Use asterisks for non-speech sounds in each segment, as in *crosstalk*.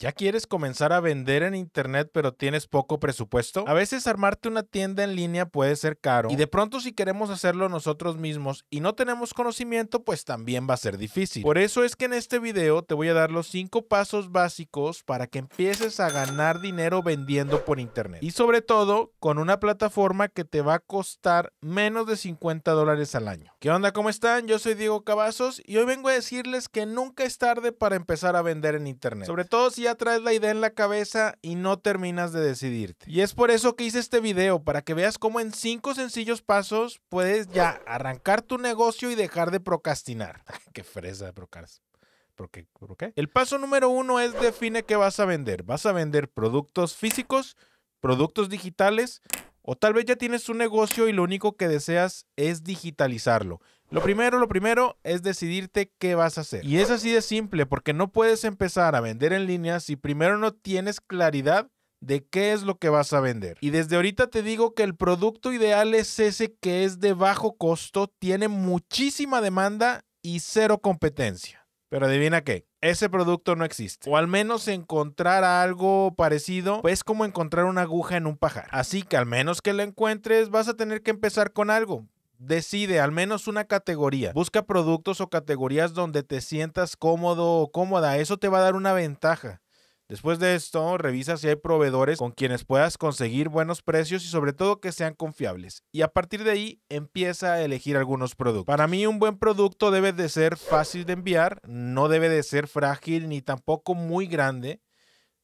¿Ya quieres comenzar a vender en internet pero tienes poco presupuesto? A veces armarte una tienda en línea puede ser caro y de pronto si queremos hacerlo nosotros mismos y no tenemos conocimiento pues también va a ser difícil. Por eso es que en este video te voy a dar los 5 pasos básicos para que empieces a ganar dinero vendiendo por internet y sobre todo con una plataforma que te va a costar menos de 50 dólares al año. ¿Qué onda? ¿Cómo están? Yo soy Diego Cavazos y hoy vengo a decirles que nunca es tarde para empezar a vender en Internet. Sobre todo si ya traes la idea en la cabeza y no terminas de decidirte. Y es por eso que hice este video, para que veas cómo en cinco sencillos pasos puedes ya arrancar tu negocio y dejar de procrastinar. *laughs* Qué fresa de procrastinar. Qué? qué? El paso número uno es define qué vas a vender. ¿Vas a vender productos físicos, productos digitales o tal vez ya tienes un negocio y lo único que deseas es digitalizarlo. Lo primero, lo primero es decidirte qué vas a hacer. Y es así de simple porque no puedes empezar a vender en línea si primero no tienes claridad de qué es lo que vas a vender. Y desde ahorita te digo que el producto ideal es ese que es de bajo costo, tiene muchísima demanda y cero competencia. Pero adivina qué, ese producto no existe. O al menos encontrar algo parecido es pues, como encontrar una aguja en un pajar. Así que al menos que lo encuentres vas a tener que empezar con algo. Decide al menos una categoría. Busca productos o categorías donde te sientas cómodo o cómoda. Eso te va a dar una ventaja. Después de esto, revisa si hay proveedores con quienes puedas conseguir buenos precios y sobre todo que sean confiables. Y a partir de ahí empieza a elegir algunos productos. Para mí un buen producto debe de ser fácil de enviar, no debe de ser frágil ni tampoco muy grande.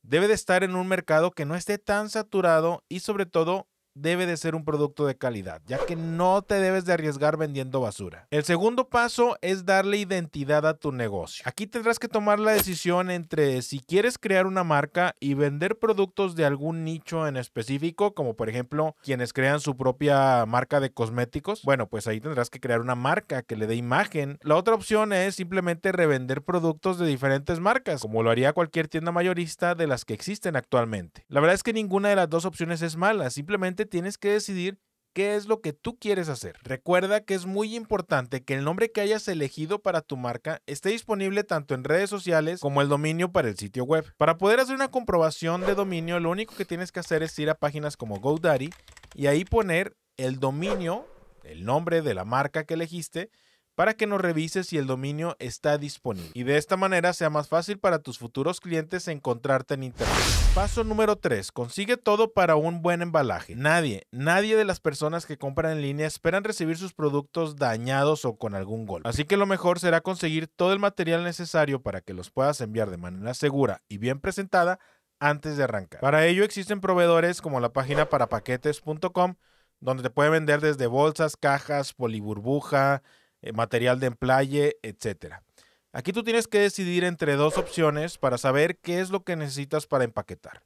Debe de estar en un mercado que no esté tan saturado y sobre todo debe de ser un producto de calidad, ya que no te debes de arriesgar vendiendo basura. El segundo paso es darle identidad a tu negocio. Aquí tendrás que tomar la decisión entre si quieres crear una marca y vender productos de algún nicho en específico, como por ejemplo quienes crean su propia marca de cosméticos. Bueno, pues ahí tendrás que crear una marca que le dé imagen. La otra opción es simplemente revender productos de diferentes marcas, como lo haría cualquier tienda mayorista de las que existen actualmente. La verdad es que ninguna de las dos opciones es mala, simplemente tienes que decidir qué es lo que tú quieres hacer. Recuerda que es muy importante que el nombre que hayas elegido para tu marca esté disponible tanto en redes sociales como el dominio para el sitio web. Para poder hacer una comprobación de dominio, lo único que tienes que hacer es ir a páginas como GoDaddy y ahí poner el dominio, el nombre de la marca que elegiste para que nos revises si el dominio está disponible y de esta manera sea más fácil para tus futuros clientes encontrarte en internet. Paso número 3. Consigue todo para un buen embalaje. Nadie, nadie de las personas que compran en línea esperan recibir sus productos dañados o con algún golpe. Así que lo mejor será conseguir todo el material necesario para que los puedas enviar de manera segura y bien presentada antes de arrancar. Para ello existen proveedores como la página para paquetes.com donde te puede vender desde bolsas, cajas, poliburbuja, eh, material de emplaye, etcétera. Aquí tú tienes que decidir entre dos opciones para saber qué es lo que necesitas para empaquetar.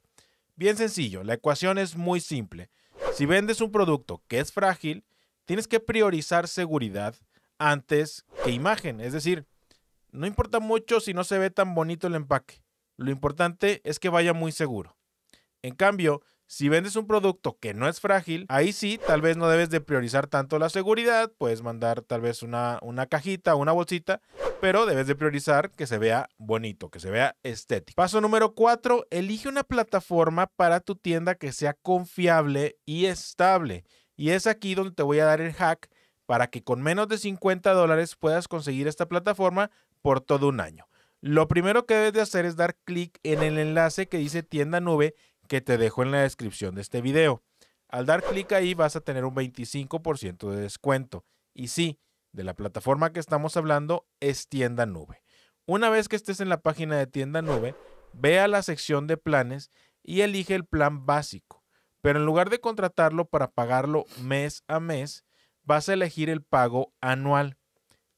Bien sencillo, la ecuación es muy simple. Si vendes un producto que es frágil, tienes que priorizar seguridad antes que imagen. Es decir, no importa mucho si no se ve tan bonito el empaque. Lo importante es que vaya muy seguro. En cambio, si vendes un producto que no es frágil, ahí sí, tal vez no debes de priorizar tanto la seguridad, puedes mandar tal vez una, una cajita, una bolsita, pero debes de priorizar que se vea bonito, que se vea estético. Paso número 4, elige una plataforma para tu tienda que sea confiable y estable. Y es aquí donde te voy a dar el hack para que con menos de 50 dólares puedas conseguir esta plataforma por todo un año. Lo primero que debes de hacer es dar clic en el enlace que dice tienda nube que te dejo en la descripción de este video. Al dar clic ahí vas a tener un 25% de descuento. Y sí, de la plataforma que estamos hablando es Tienda Nube. Una vez que estés en la página de Tienda Nube, ve a la sección de planes y elige el plan básico. Pero en lugar de contratarlo para pagarlo mes a mes, vas a elegir el pago anual.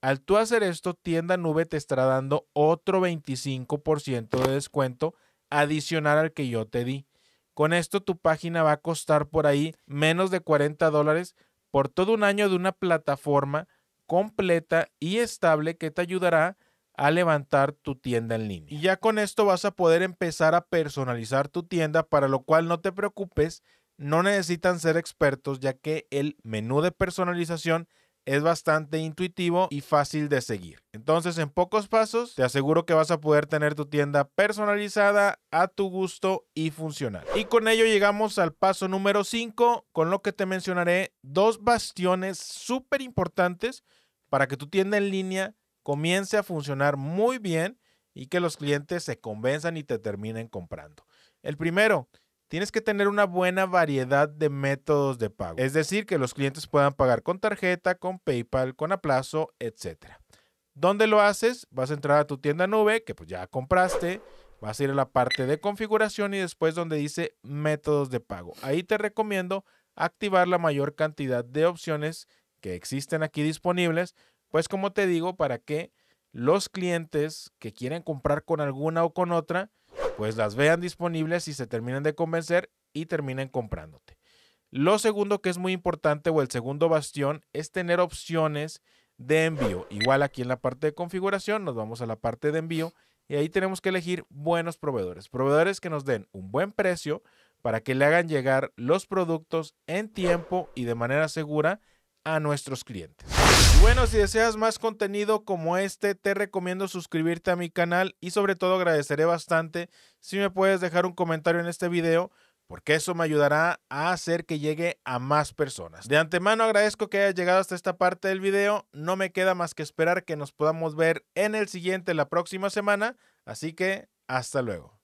Al tú hacer esto, Tienda Nube te estará dando otro 25% de descuento adicional al que yo te di. Con esto tu página va a costar por ahí menos de 40 dólares por todo un año de una plataforma completa y estable que te ayudará a levantar tu tienda en línea. Y ya con esto vas a poder empezar a personalizar tu tienda, para lo cual no te preocupes, no necesitan ser expertos ya que el menú de personalización es bastante intuitivo y fácil de seguir. Entonces, en pocos pasos, te aseguro que vas a poder tener tu tienda personalizada a tu gusto y funcional. Y con ello llegamos al paso número 5, con lo que te mencionaré dos bastiones súper importantes para que tu tienda en línea comience a funcionar muy bien y que los clientes se convenzan y te terminen comprando. El primero tienes que tener una buena variedad de métodos de pago. Es decir, que los clientes puedan pagar con tarjeta, con PayPal, con aplazo, etc. ¿Dónde lo haces? Vas a entrar a tu tienda nube, que pues ya compraste. Vas a ir a la parte de configuración y después donde dice métodos de pago. Ahí te recomiendo activar la mayor cantidad de opciones que existen aquí disponibles, pues como te digo, para que los clientes que quieren comprar con alguna o con otra, pues las vean disponibles y se terminen de convencer y terminen comprándote. Lo segundo que es muy importante o el segundo bastión es tener opciones de envío. Igual aquí en la parte de configuración nos vamos a la parte de envío y ahí tenemos que elegir buenos proveedores. Proveedores que nos den un buen precio para que le hagan llegar los productos en tiempo y de manera segura a nuestros clientes. Bueno, si deseas más contenido como este, te recomiendo suscribirte a mi canal y sobre todo agradeceré bastante si me puedes dejar un comentario en este video porque eso me ayudará a hacer que llegue a más personas. De antemano agradezco que hayas llegado hasta esta parte del video. No me queda más que esperar que nos podamos ver en el siguiente la próxima semana. Así que hasta luego.